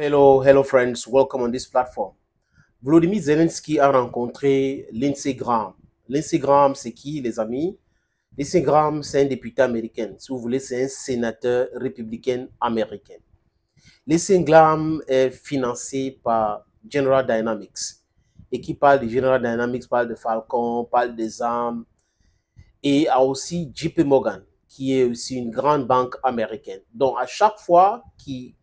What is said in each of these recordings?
Hello, hello friends, welcome on this platform. Vladimir Zelensky a rencontré Lindsey Graham. Lindsey Graham, c'est qui, les amis? Lindsey Graham, c'est un député américain. Si vous voulez, c'est un sénateur républicain américain. Lindsey Graham est financé par General Dynamics. Et qui parle de General Dynamics parle de Falcon, parle des armes. Et a aussi JP Morgan, qui est aussi une grande banque américaine. Donc, à chaque fois qu'il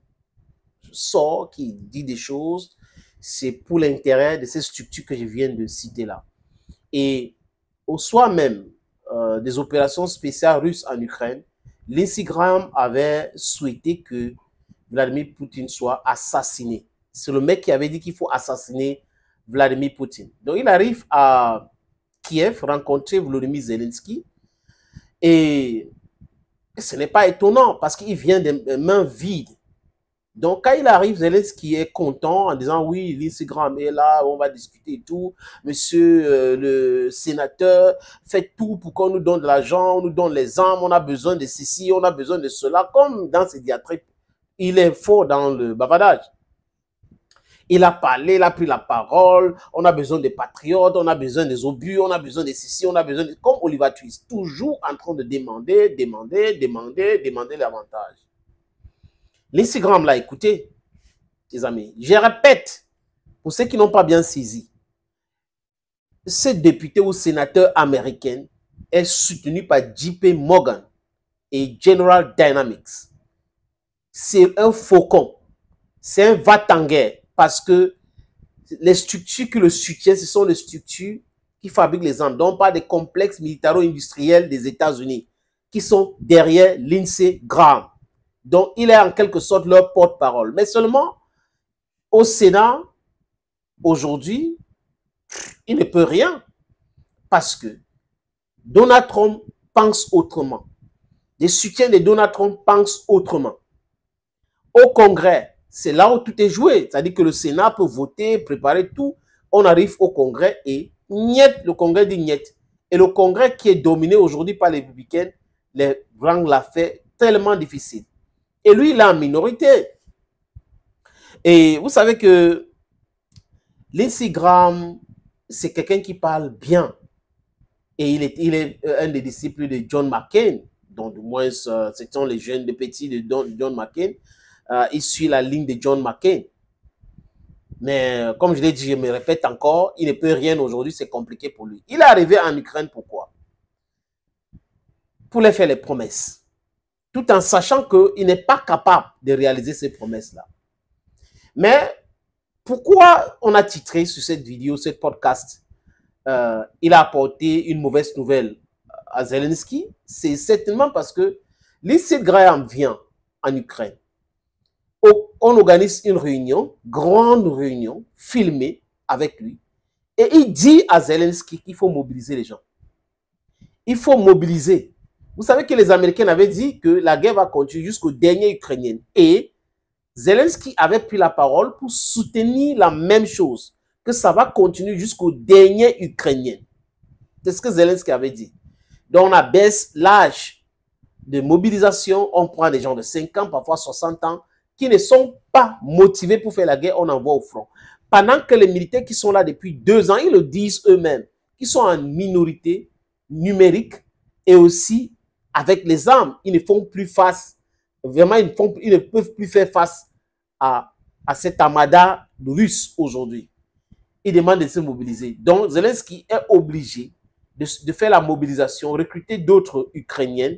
sort, qui dit des choses, c'est pour l'intérêt de ces structures que je viens de citer là. Et au soir même euh, des opérations spéciales russes en Ukraine, l'Instagram avait souhaité que Vladimir Poutine soit assassiné. C'est le mec qui avait dit qu'il faut assassiner Vladimir Poutine. Donc il arrive à Kiev rencontrer Vladimir Zelensky et ce n'est pas étonnant parce qu'il vient des mains vides. Donc, quand il arrive, qui est content en disant Oui, ce grand mère là, on va discuter et tout. Monsieur euh, le sénateur, faites tout pour qu'on nous donne de l'argent, on nous donne les armes, on a besoin de ceci, on a besoin de cela. Comme dans ses diatribes, il est fort dans le bavardage. Il a parlé, il a pris la parole. On a besoin des patriotes, on a besoin des obus, on a besoin de ceci, on a besoin de. Comme Oliva Twist, toujours en train de demander, demander, demander, demander l'avantage. L'instagram, là, écoutez, les amis, je répète, pour ceux qui n'ont pas bien saisi, ce député ou sénateur américain est soutenu par JP Morgan et General Dynamics. C'est un faucon, c'est un guerre parce que les structures qui le soutiennent, ce sont les structures qui fabriquent les armes, donc pas des complexes militaro-industriels des États-Unis, qui sont derrière l'INSEE donc, il est en quelque sorte leur porte-parole. Mais seulement, au Sénat, aujourd'hui, il ne peut rien parce que Donald Trump pense autrement. Les soutiens de Donald Trump pensent autrement. Au Congrès, c'est là où tout est joué. C'est-à-dire que le Sénat peut voter, préparer tout. On arrive au Congrès et le Congrès dit Nietzsche. Et le Congrès qui est dominé aujourd'hui par les républicains les l'a fait tellement difficile. Et lui, il est en minorité. Et vous savez que l'Instagram, c'est quelqu'un qui parle bien. Et il est, il est euh, un des disciples de John McCain. Donc, du moins, ce les jeunes, les petits de John McCain. Euh, il suit la ligne de John McCain. Mais euh, comme je l'ai dit, je me répète encore, il ne peut rien aujourd'hui, c'est compliqué pour lui. Il est arrivé en Ukraine pourquoi Pour les faire les promesses tout en sachant qu'il n'est pas capable de réaliser ces promesses-là. Mais pourquoi on a titré sur cette vidéo, ce podcast, euh, il a apporté une mauvaise nouvelle à Zelensky C'est certainement parce que Lissy Graham vient en Ukraine. On organise une réunion, grande réunion, filmée avec lui. Et il dit à Zelensky qu'il faut mobiliser les gens. Il faut mobiliser vous savez que les Américains avaient dit que la guerre va continuer jusqu'au dernier Ukrainien. Et Zelensky avait pris la parole pour soutenir la même chose, que ça va continuer jusqu'au dernier Ukrainien. C'est ce que Zelensky avait dit. Donc on abaisse l'âge de mobilisation, on prend des gens de 5 ans, parfois 60 ans, qui ne sont pas motivés pour faire la guerre, on envoie au front. Pendant que les militaires qui sont là depuis deux ans, ils le disent eux-mêmes, qui sont en minorité numérique et aussi avec les armes, ils ne font plus face, vraiment, ils ne, peuvent plus faire face à, cet armada russe aujourd'hui. Ils demandent de se mobiliser. Donc, Zelensky est obligé de, faire la mobilisation, recruter d'autres Ukrainiens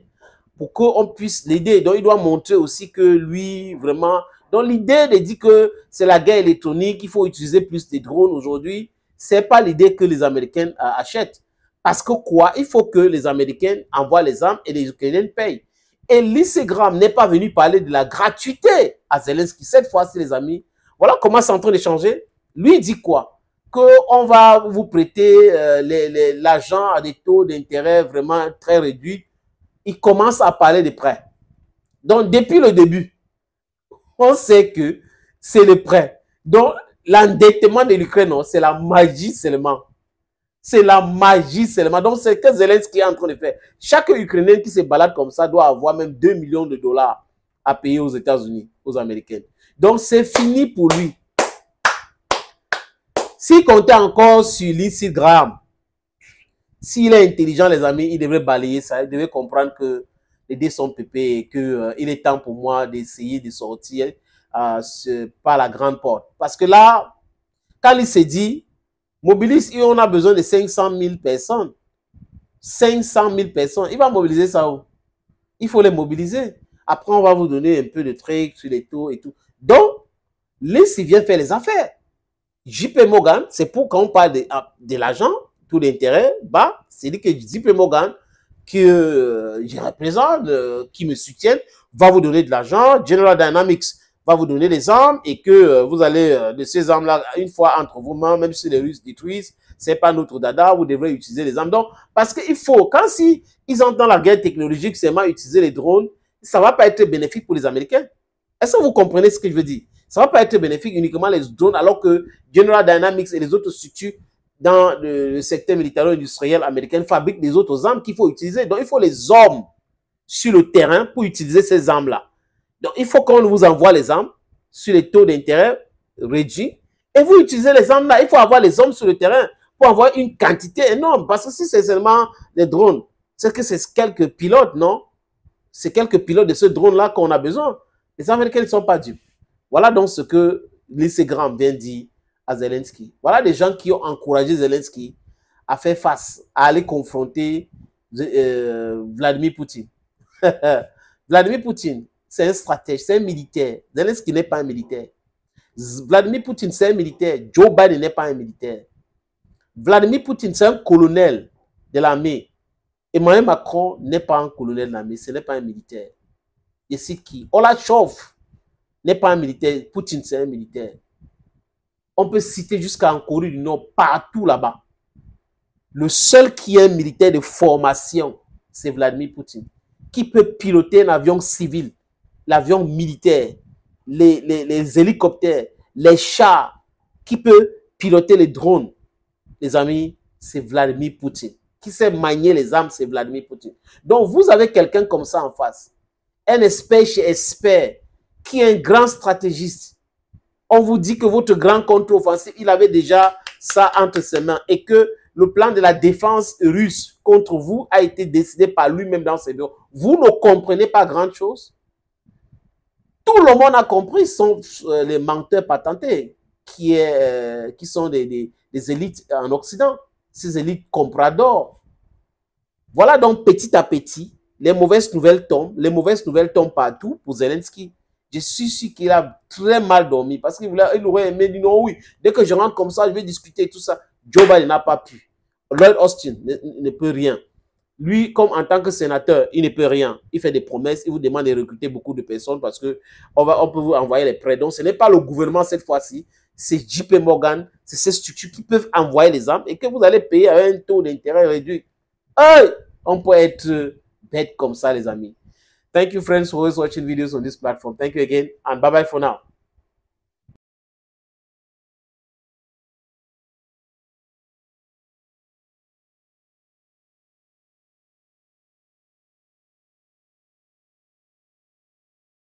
pour qu'on puisse l'aider. Donc, il doit montrer aussi que lui, vraiment... Donc, l'idée de dire que c'est la guerre électronique, il faut utiliser plus des drones aujourd'hui, c'est pas l'idée que les Américains achètent. Parce que quoi Il faut que les Américains envoient les armes et les Ukrainiens payent. Et l'isségramme n'est pas venu parler de la gratuité à Zelensky. Cette fois-ci, les amis, voilà comment c'est en train d'échanger. Lui dit quoi Qu'on va vous prêter euh, l'argent à des taux d'intérêt vraiment très réduits. Il commence à parler des prêts. Donc, depuis le début, on sait que c'est les prêts. Donc, l'endettement de l'Ukraine, c'est la magie seulement. C'est la magie seulement. Donc, c'est que Zelensky est en train de faire. Chaque Ukrainien qui se balade comme ça doit avoir même 2 millions de dollars à payer aux États-Unis, aux Américains. Donc, c'est fini pour lui. S'il comptait encore sur Lindsey Graham, s'il est intelligent, les amis, il devrait balayer ça. Il devrait comprendre que les dés sont pépés et qu'il euh, il est temps pour moi d'essayer de sortir euh, par la grande porte. Parce que là, quand il s'est dit, Mobilise, on a besoin de 500 000 personnes. 500 000 personnes. Il va mobiliser ça où Il faut les mobiliser. Après, on va vous donner un peu de trucs sur les taux et tout. Donc, les viennent faire les affaires. JP Morgan, c'est pour quand on parle de, ah, de l'argent, tout l'intérêt, bah, c'est dit que JP Morgan, que euh, je représente, euh, qui me soutient, va vous donner de l'argent. General Dynamics va vous donner les armes et que euh, vous allez euh, de ces armes-là, une fois entre vos mains, même si les Russes détruisent, c'est pas notre dada, vous devrez utiliser les armes. Donc, parce qu'il faut, quand si ils dans la guerre technologique, seulement utiliser les drones, ça va pas être bénéfique pour les Américains. Est-ce que vous comprenez ce que je veux dire? Ça va pas être bénéfique uniquement les drones, alors que General Dynamics et les autres structures dans le secteur militaire industriel américain fabriquent des autres armes qu'il faut utiliser. Donc, il faut les hommes sur le terrain pour utiliser ces armes-là. Donc, il faut qu'on vous envoie les armes sur les taux d'intérêt réduits. Et vous utilisez les armes là. Il faut avoir les hommes sur le terrain pour avoir une quantité énorme. Parce que si c'est seulement des drones, c'est que c'est quelques pilotes, non? C'est quelques pilotes de ce drone-là qu'on a besoin. Les Américains ne sont pas dupes. Voilà donc ce que grand vient dire à Zelensky. Voilà des gens qui ont encouragé Zelensky à faire face, à aller confronter euh, Vladimir Poutine. Vladimir Poutine, c'est un stratège, c'est un militaire. Zelensky n'est pas un militaire. Vladimir Poutine, c'est un militaire. Joe Biden n'est pas un militaire. Vladimir Poutine, c'est un colonel de l'armée. Emmanuel Macron n'est pas un colonel de l'armée, ce n'est pas un militaire. Je cite qui Olachov n'est pas un militaire. Poutine, c'est un militaire. On peut citer jusqu'à en Corée du Nord, partout là-bas. Le seul qui est un militaire de formation, c'est Vladimir Poutine, qui peut piloter un avion civil l'avion militaire, les, hélicoptères, les chars, qui peut piloter les drones Les amis, c'est Vladimir Poutine. Qui sait manier les armes, c'est Vladimir Poutine. Donc vous avez quelqu'un comme ça en face, un espèce chez expert, qui est un grand stratégiste. On vous dit que votre grand contre-offensif, il avait déjà ça entre ses mains et que le plan de la défense russe contre vous a été décidé par lui-même dans ses bureaux. Vous ne comprenez pas grand-chose tout le monde a compris, sont euh, les menteurs patentés, qui, est, euh, qui sont des, élites en Occident, ces élites compradors. Voilà donc petit à petit, les mauvaises nouvelles tombent, les mauvaises nouvelles tombent partout pour Zelensky. Je suis sûr qu'il a très mal dormi parce qu'il il aurait aimé dit non, oui, dès que je rentre comme ça, je vais discuter tout ça. Joe Biden n'a pas pu. Lloyd Austin ne peut rien. Lui, comme en tant que sénateur, il ne peut rien. Il fait des promesses, il vous demande de recruter beaucoup de personnes parce qu'on on peut vous envoyer les prêts. Donc, ce n'est pas le gouvernement cette fois-ci, c'est JP Morgan, c'est ces structures qui peuvent envoyer les armes et que vous allez payer à un taux d'intérêt réduit. Hey! On peut être bête comme ça, les amis. Thank you, friends, for always watching videos on this platform. Thank you again, and bye-bye for now.